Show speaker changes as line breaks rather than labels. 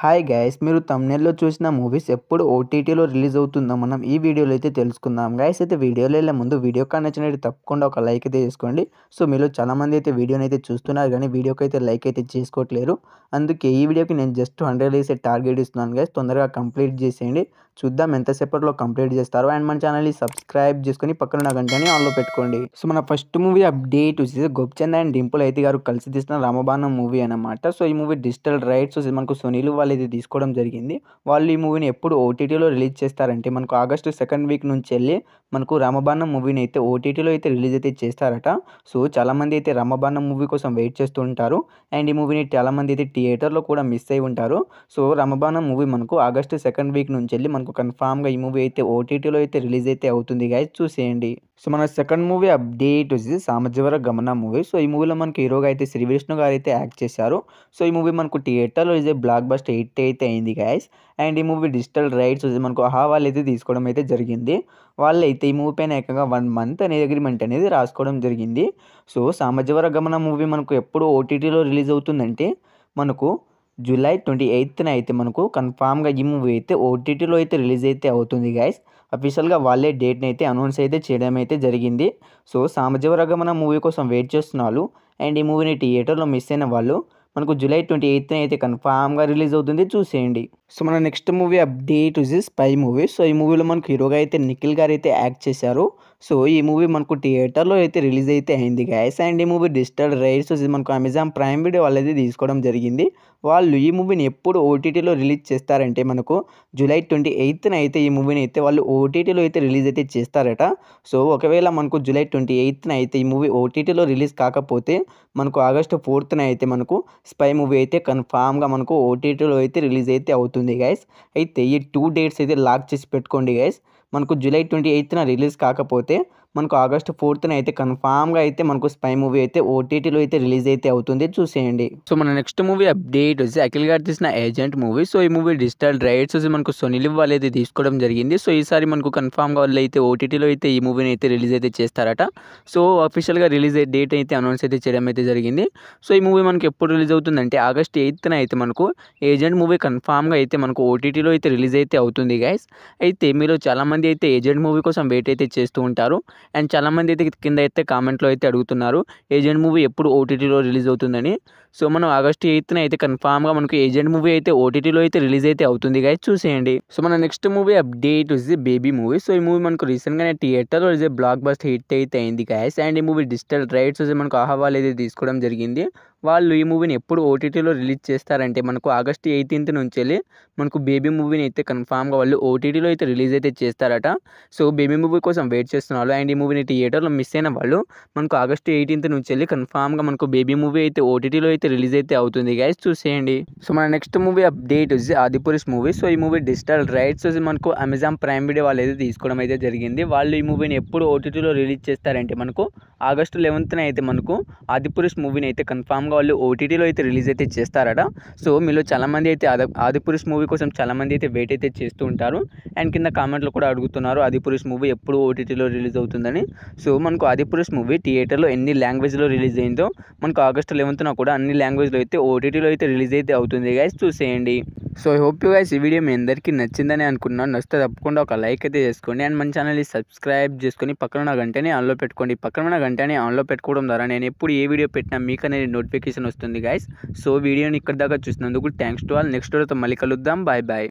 hi guys మీరు తమ్నేల్లో చూసిన movies ఎప్పుడు ఓటీటీలో రిలీజ్ అవుతుందో మనం ఈ వీడియోలో అయితే తెలుసుకుందాం గైస్ అయితే వీడియోలో వెళ్ళే ముందు వీడియో కానీ నచ్చినట్టు తప్పకుండా ఒక లైక్ అయితే చేసుకోండి సో మీరు చాలామంది అయితే వీడియోని అయితే చూస్తున్నారు కానీ వీడియోకి అయితే లైక్ అయితే చేసుకోవట్లేరు అందుకే ఈ వీడియోకి నేను జస్ట్ హండ్రెడ్ వేసే టార్గెట్ ఇస్తున్నాను గైస్ తొందరగా కంప్లీట్ చేసేయండి చూద్దాం ఎంతసేపట్లో కంప్లీట్ చేస్తారు అండ్ మన ఛానల్ని సబ్స్క్రైబ్ చేసుకుని పక్కన నా గంటని ఆన్లో పెట్టుకోండి సో మన ఫస్ట్ మూవీ అప్డేట్ వచ్చేసి గోప్చంద్ అండ్ డింపుల్ అయితే గారు కలిసి తీసిన రామబాణం మూవీ అనమాట సో ఈ మూవీ డిజిటల్ రైట్స్ మనకు సునీల్ వాళ్ళు ఇది తీసుకోవడం జరిగింది వాళ్ళు ఈ మూవీని ఎప్పుడు ఓటీటీలో రిలీజ్ చేస్తారంటే మనకు ఆగస్టు సెకండ్ వీక్ నుంచి వెళ్ళి మనకు రామబాణం మూవీని అయితే ఓటీటీలో అయితే రిలీజ్ అయితే చేస్తారట సో చాలామంది అయితే రామబాణం మూవీ కోసం వెయిట్ చేస్తూ ఉంటారు అండ్ ఈ మూవీని చాలామంది అయితే థియేటర్లో కూడా మిస్ అయి ఉంటారు సో రామబాణం మూవీ మనకు ఆగస్టు సెకండ్ వీక్ నుంచి వెళ్ళి మనకు కన్ఫామ్గా ఈ మూవీ అయితే ఓటీటీలో అయితే రిలీజ్ అయితే అవుతుంది గాయస్ చూసేయండి సో మన సెకండ్ మూవీ అప్డేట్ వచ్చి సామర్జవర గమన మూవీ సో ఈ మూవీలో మనకు హీరోగా అయితే శ్రీవిష్ణు గారు అయితే యాక్ట్ చేశారు సో ఈ మూవీ మనకు థియేటర్లో ఇదే బ్లాక్ బస్ట్ ఎయిట్ అయితే అయింది గాయస్ అండ్ ఈ మూవీ డిజిటల్ రైట్స్ వచ్చి మనకు ఆహా వాళ్ళు అయితే తీసుకోవడం అయితే జరిగింది వాళ్ళు అయితే ఈ మూవీ పైన ఏకంగా వన్ మంత్ అనేది అగ్రిమెంట్ అనేది రాసుకోవడం జరిగింది సో సామాజిక గమన మూవీ మనకు ఎప్పుడు ఓటీటీలో రిలీజ్ అవుతుందంటే మనకు జూలై ట్వంటీ ఎయిత్న అయితే మనకు కన్ఫామ్గా ఈ మూవీ అయితే ఓటీటీలో అయితే రిలీజ్ అయితే అవుతుంది గాయస్ అఫీషియల్గా వాళ్ళే డేట్ని అయితే అనౌన్స్ అయితే చేయడం అయితే జరిగింది సో సామజీవరగమన మూవీ కోసం వెయిట్ చేస్తున్నారు అండ్ ఈ మూవీని థియేటర్లో మిస్ అయిన వాళ్ళు మనకు జూలై ట్వంటీ ఎయిత్ అయితే కన్ఫామ్గా రిలీజ్ అవుతుంది చూసేయండి సో మన next movie update is Spy movie so ఈ మూవీలో మనకు హీరోగా అయితే నిఖిల్ గారు అయితే యాక్ట్ చేశారు సో ఈ మూవీ మనకు థియేటర్లో అయితే రిలీజ్ అయితే అయింది గ్యాస్ అండ్ ఈ మూవీ డిజిటల్ రైట్స్ వచ్చి మనకు అమెజాన్ ప్రైమ్ వీడియో వాళ్ళు అయితే తీసుకోవడం జరిగింది వాళ్ళు ఈ మూవీని ఎప్పుడు ఓటీటీలో రిలీజ్ చేస్తారంటే మనకు జూలై ట్వంటీ ఎయిత్న అయితే ఈ మూవీని అయితే వాళ్ళు ఓటీటీలో అయితే రిలీజ్ అయితే చేస్తారట సో ఒకవేళ మనకు జూలై ట్వంటీ ఎయిత్న అయితే ఈ మూవీ ఓటీటీలో రిలీజ్ కాకపోతే మనకు ఆగస్టు ఫోర్త్న అయితే మనకు స్పై మూవీ అయితే కన్ఫామ్గా మనకు ఓటీటీలో అయితే రిలీజ్ అయితే అవుతుంది గైస్ అయితే ఈ టూ డేట్స్ అయితే లాక్ చేసి పెట్టుకోండి గైస్ మనకు జూలై ట్వంటీ ఎయిత్న రిలీజ్ కాకపోతే మనకు ఆగస్ట్ ఫోర్త్న అయితే కన్ఫామ్గా అయితే మనకు స్పై మూవీ అయితే ఓటీటీలో అయితే రిలీజ్ అయితే అవుతుంది చూసేయండి సో మన నెక్స్ట్ మూవీ అప్డేట్ వచ్చి అఖిల్ గారు తీసిన ఏజెంట్ మూవీ సో ఈ మూవీ డిజిటల్ రైట్స్ వచ్చి మనకు సునీల్ వాళ్ళు అయితే తీసుకోవడం జరిగింది సో ఈసారి మనకు కన్ఫామ్గా వాళ్ళు అయితే ఓటీటీలో అయితే ఈ మూవీని అయితే రిలీజ్ అయితే చేస్తారట సో అఫీషియల్గా రిలీజ్ డేట్ అయితే అనౌన్స్ అయితే చేయడం అయితే జరిగింది సో ఈ మూవీ మనకు ఎప్పుడు రిలీజ్ అవుతుందంటే ఆగస్ట్ ఎయిత్న అయితే మనకు ఏజెంట్ మూవీ కన్ఫామ్గా అయితే మనకు ఓటీటీలో అయితే రిలీజ్ అయితే అవుతుంది గైస్ అయితే మీలో చాలామంది అయితే ఏజెంట్ మూవీ కోసం వెయిట్ అయితే చేస్తూ ఉంటారు అండ్ చాలామంది అయితే కింద అయితే కామెంట్లో అయితే అడుగుతున్నారు ఏజెంట్ మూవీ ఎప్పుడు ఓటీటీలో రిలీజ్ అవుతుందని సో మనం ఆగస్ట్ ఎయిత్న అయితే కన్ఫామ్గా మనకు ఏజెంట్ మూవీ అయితే ఓటీటీలో అయితే రిలీజ్ అయితే అవుతుంది గాయ చూసేయండి సో మన next movie update is Baby movie so ఈ మూవీ మనకు రీసెంట్గానే థియేటర్లో ఇస్ బ్లాక్ బస్ట్ హిట్ అయితే అయింది గాయస్ అండ్ ఈ మూవీ డిజిటల్ రైట్స్ మనకు ఆహ్వాలు అయితే తీసుకోవడం జరిగింది వాళ్ళు ఈ మూవీని ఎప్పుడు ఓటీటీలో రిలీజ్ చేస్తారంటే మనకు ఆగస్ట్ ఎయిటీన్త్ నుంచి వెళ్ళి మనకు బేబీ మూవీని అయితే కన్ఫామ్గా వాళ్ళు ఓటీటీలో అయితే రిలీజ్ అయితే చేస్తారట సో బేబీ మూవీ కోసం వెయిట్ చేస్తున్నారు అండ్ ఈ మూవీని థియేటర్లో మిస్ అయిన వాళ్ళు మనకు ఆగస్ట్ ఎయిటీన్త్ నుంచి వెళ్ళి కన్ఫామ్గా మనకు బేబీ మూవీ అయితే ఓటీటీలో అయితే రిలీజ్ అయితే అవుతుంది గైస్ చూసేయండి సో మన next movie update Adipurush movie so ఈ మూవీ డిజిటల్ రైట్స్ మనకు అమెజాన్ ప్రైమ్ వీడియో వాళ్ళు అయితే తీసుకోవడం అయితే జరిగింది వాళ్ళు ఈ మూవీని ఎప్పుడు ఓటీటీలో రిలీజ్ చేస్తారంటే మనకు ఆగస్టు లెవెన్త్న అయితే మనకు ఆదిపురుష్ మూవీని అయితే కన్ఫామ్ కన్ఫామ్గా వాళ్ళు ఓటీటీలో అయితే రిలీజ్ అయితే చేస్తారట సో మీలో చాలామంది అయితే ఆది ఆదిపురుష్ మూవీ కోసం చాలామంది అయితే వెయిట్ అయితే చేస్తూ ఉంటారు అండ్ కింద కామెంట్లో కూడా అడుగుతున్నారు ఆదిపురుష్ మూవీ ఎప్పుడు ఓటీటీలో రిలీజ్ అవుతుందని సో మనకు ఆదిపురుష్ మూవీ థియేటర్లో ఎన్ని లాంగ్వేజ్లో రిలీజ్ అయిందో మనకు ఆగస్టు లెవెన్త్న కూడా అన్ని లాంగ్వేజ్లో అయితే ఓటీటీలో అయితే రిలీజ్ అయితే అవుతుంది గైస్ చూసేయండి so I hope you guys ఈ వీడియో మీ అందరికీ నచ్చిందని అనుకున్నాను నచ్చితే తప్పకుండా ఒక లైక్ అయితే చేసుకోండి అండ్ మన ఛానల్ని సబ్స్క్రైబ్ చేసుకొని పక్కన ఉన్న ఆన్లో పెట్టుకోండి పక్కన ఉన్న ఆన్లో పెట్టుకోవడం ద్వారా నేను ఎప్పుడు ఏ వీడియో పెట్టినా మీకు అనేది నోటిఫికేషన్ నోటిఫికేషన్ వస్తుంది గైస్ సో వీడియోని ఇక్కడ దాకా చూసినందుకు థ్యాంక్స్ టు ఆల్ నెక్స్ట్ వీడియోతో మళ్ళీ కలుద్దాం బాయ్ బాయ్